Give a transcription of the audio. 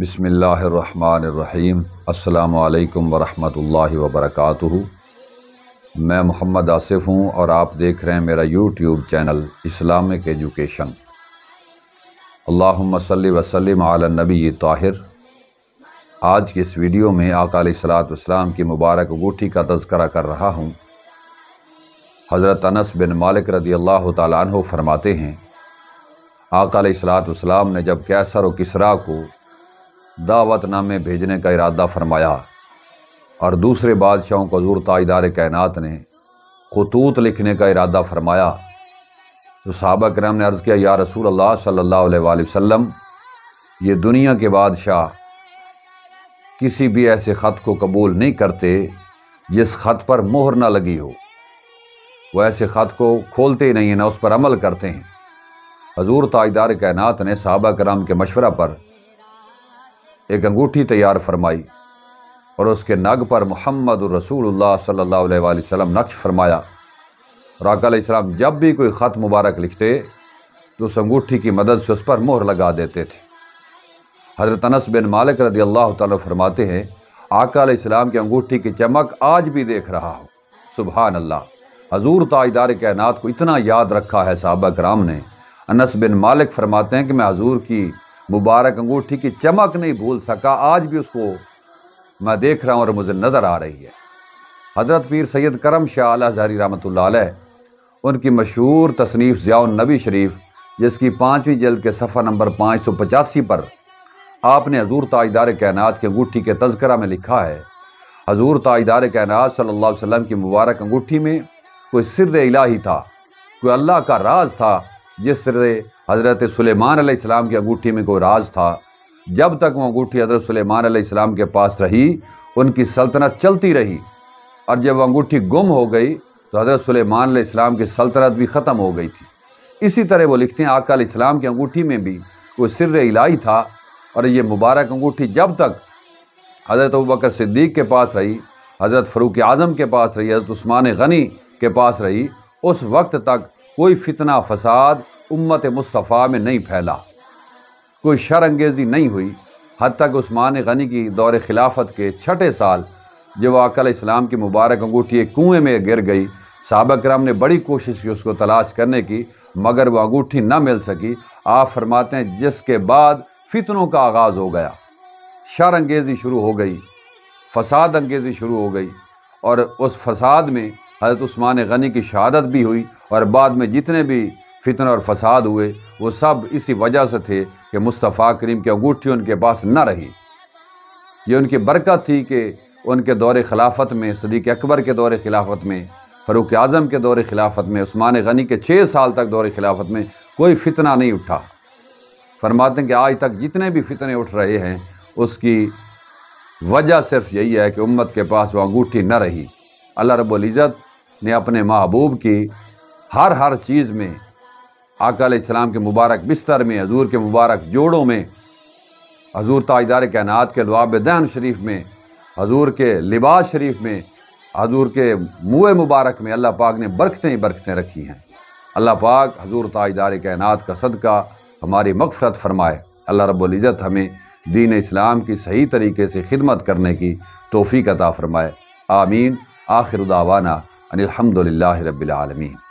बसमीम् अल्लाम वरहमल वबरक मैं मोहम्मद आसिफ हूँ और आप देख रहे हैं मेरा यूट्यूब चैनल इस्लामिक एजुकेशन अल्लाम वसलम नबी ताहिर आज के इस वीडियो में आकाल सलातम की मुबारक अंगूठी का तस्करा कर रहा हूँ हज़रत अनस बिन मालिक रदी अल्लाह तु फरमाते हैं आकाल ने जब कैसर व किसरा को नामे भेजने का इरादा फरमाया और दूसरे बादशाहों को हजूर ताजदार कैनात ने खतूत लिखने का इरादा फरमाया तो साहबा कराम ने अर्ज़ किया या रसूल अल्लाह सल्ला वसम ये दुनिया के बादशाह किसी भी ऐसे ख़त को कबूल नहीं करते जिस ख़त पर मोहर ना लगी हो वह ऐसे ख़त को खोलते ही नहीं हैं ना उस पर अमल करते हैं हजूर ताजदार कैनात ने सबा कराम के मशवरा पर एक अंगूठी तैयार फरमाई और उसके नग पर मोहम्मद रसूलुल्लाह सल्लल्लाहु अलैहि वसल्लम नक्श फरमाया और आकाम जब भी कोई ख़त मुबारक लिखते तो उस अंगूठी की मदद से उस पर मोहर लगा देते थे हज़रत अनस बिन मालिक रदी अल्लाह तरमाते हैं आकाम की अंगूठी की चमक आज भी देख रहा हो सुबहान अल्लाह हजूर ताजदार कायनात को इतना याद रखा है सहाबा कराम ने अनस बिन मालिक फरमाते हैं कि मैं हजूर की मुबारक अंगूठी की चमक नहीं भूल सका आज भी उसको मैं देख रहा हूँ और मुझे नज़र आ रही है हज़रत पीर सैयद करम शाह जहरी रहमत उनकी मशहूर तसनीफ़ ज़ियाउन शरीफ जिसकी पाँचवीं जल्द के सफ़र नंबर पाँच सौ पचासी पर आपने हजूर ताजदार कायनात की अंगूठी के तस्करा में लिखा है हजूर ताजदार कायनात सल्ला वसम की मुबारक अंगूठी में कोई सिर इलाही था कोई अल्लाह का राज था जिस तरह हज़रत सुलेमान आसमाम की अंगूठी में कोई राज था जब तक वो अंगूठी हज़रत सुलेमान आसमाम के पास रही उनकी सल्तनत चलती रही और जब अंगूठी गुम हो गई तो हज़रत सुलेमान आसमाम की सल्तनत भी ख़त्म हो गई थी इसी तरह वो लिखते हैं आका इस्लाम की अंगूठी में भी वो सिर इलाही था और ये मुबारक अंगूठी जब तक हज़रत बकर सिद्दीक के पास रही हज़रत फ़रूक आज़म के पास रही हज़रत उस्मान गनी के पास रही उस वक्त तक कोई फितना फसाद उम्मत मुस्तफ़ा में नहीं फैला कोई शर अंगेज़ी नहीं हुई हद तक उस्मान गनी की दौर खिलाफत के छठे साल जब अकल इस्लाम की मुबारक अंगूठी एक कुएँ में गिर गई सबक राम ने बड़ी कोशिश की उसको तलाश करने की मगर वह अंगूठी ना मिल सकी आप फरमाते हैं जिसके बाद फितनों का आगाज़ हो गया शर अंगेज़ी शुरू हो गई फसाद अंगेज़ी शुरू हो गई और उस फसाद में हज़रत उस्मान गनी की शहादत भी हुई और बाद में जितने भी फितन और फसाद हुए वो सब इसी वजह से थे कि मुस्तफ़ा करीम की अंगूठी उनके पास न रही ये उनकी बरकत थी कि उनके दौरे खिलाफत में सदीक अकबर के दौरे खिलाफत में फ़रूक आज़म के दौरे खिलाफत में उस्मान गनी के छः साल तक दौरे खिलाफत में कोई फितना नहीं उठा फरमाते हैं कि आज तक जितने भी फितने उठ रहे हैं उसकी वजह सिर्फ यही है कि उम्मत के पास वो अंगूठी न रही अल्लाह रब्ज़त ने अपने महबूब की हर हर चीज़ में आका इस्लाम के मुबारक बिस्तर में हजूर के मुबारक जोड़ों में हजूर ताजदार कैनात के दुआब दहन शरीफ में हजूर के लिबास शरीफ में हजूर के मुँह मुबारक में अल्लाह पाक ने बरकतें ही बरकतें रखी हैं अल्लाह पाक हजूर ताजदार कायनात का सदका हमारी मकफरत फरमाए अल्लाह रबुल्जत हमें दीन इस्लाम की सही तरीके से खिदमत करने की तोफ़ी कता फ़रमाए आमीन आखिर उदावाना अनिलहमदिल्ला रबालमीन